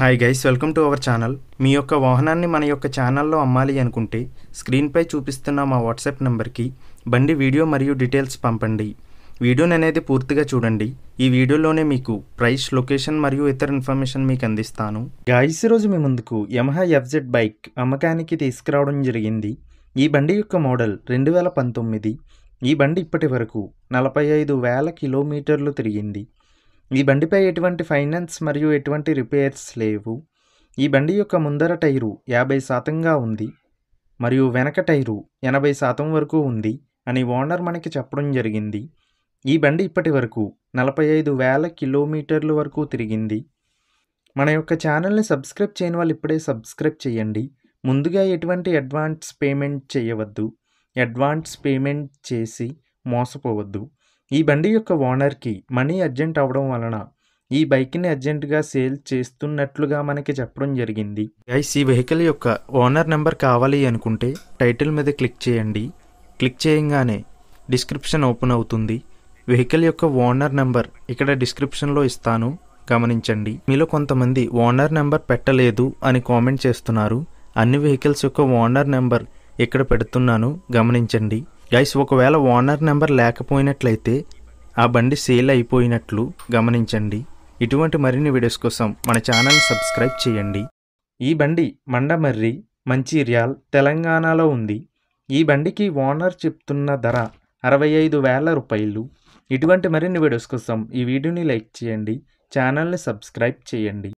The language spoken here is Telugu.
hi guys welcome to our channel మీ యొక్క వాహనాన్ని మన యొక్క ఛానల్లో అమ్మాలి అనుకుంటే స్క్రీన్పై చూపిస్తున్న మా వాట్సాప్ నెంబర్కి బండి వీడియో మరియు డీటెయిల్స్ పంపండి వీడియోని అనేది పూర్తిగా చూడండి ఈ వీడియోలోనే మీకు ప్రైస్ లొకేషన్ మరియు ఇతర ఇన్ఫర్మేషన్ మీకు అందిస్తాను గాయస్ రోజు మీ ముందుకు యమహా ఎఫ్జెడ్ బైక్ అమ్మకానికి తీసుకురావడం జరిగింది ఈ బండి యొక్క మోడల్ రెండు వేల పంతొమ్మిది ఈ బండి ఇప్పటి వరకు నలభై ఐదు వేల కిలోమీటర్లు తిరిగింది ఈ బండిపై ఎటువంటి ఫైనాన్స్ మరియు ఎటువంటి రిపేర్స్ లేవు ఈ బండి యొక్క ముందర టైరు యాభై శాతంగా ఉంది మరియు వెనక టైరు ఎనభై శాతం వరకు ఉంది అని ఓనర్ మనకి చెప్పడం జరిగింది ఈ బండి ఇప్పటి వరకు నలభై ఐదు వేల కిలోమీటర్ల వరకు తిరిగింది మన యొక్క ఛానల్ని సబ్స్క్రైబ్ చేయని వాళ్ళు ఇప్పుడే సబ్స్క్రైబ్ చేయండి ముందుగా ఎటువంటి అడ్వాన్స్ పేమెంట్ చేయవద్దు అడ్వాన్స్ పేమెంట్ చేసి మోసపోవద్దు ఈ బండి యొక్క ఓనర్కి మనీ అర్జెంట్ అవ్వడం వలన ఈ బైక్ని అర్జెంటుగా సేల్ చేస్తున్నట్లుగా మనకి చెప్పడం జరిగింది గైస్ ఈ వెహికల్ యొక్క ఓనర్ నెంబర్ కావాలి అనుకుంటే టైటిల్ మీద క్లిక్ చేయండి క్లిక్ చేయంగానే డిస్క్రిప్షన్ ఓపెన్ అవుతుంది వెహికల్ యొక్క ఓనర్ నెంబర్ ఇక్కడ డిస్క్రిప్షన్లో ఇస్తాను గమనించండి మీలో కొంతమంది ఓనర్ నెంబర్ పెట్టలేదు అని కామెంట్ చేస్తున్నారు అన్ని వెహికల్స్ యొక్క ఓనర్ నెంబర్ ఇక్కడ పెడుతున్నాను గమనించండి గైస్ ఒకవేళ ఓనర్ నెంబర్ లేకపోయినట్లయితే ఆ బండి సేల్ అయిపోయినట్లు గమనించండి ఇటువంటి మరిన్ని వీడియోస్ కోసం మన ఛానల్ సబ్స్క్రైబ్ చేయండి ఈ బండి మండమర్రి మంచిర్యాల్ తెలంగాణలో ఉంది ఈ బండికి ఓనర్ చెప్తున్న ధర అరవై ఐదు వేల రూపాయలు ఇటువంటి మరిన్ని వీడియోస్ కోసం ఈ వీడియోని లైక్ చేయండి ఛానల్ని సబ్స్క్రైబ్ చేయండి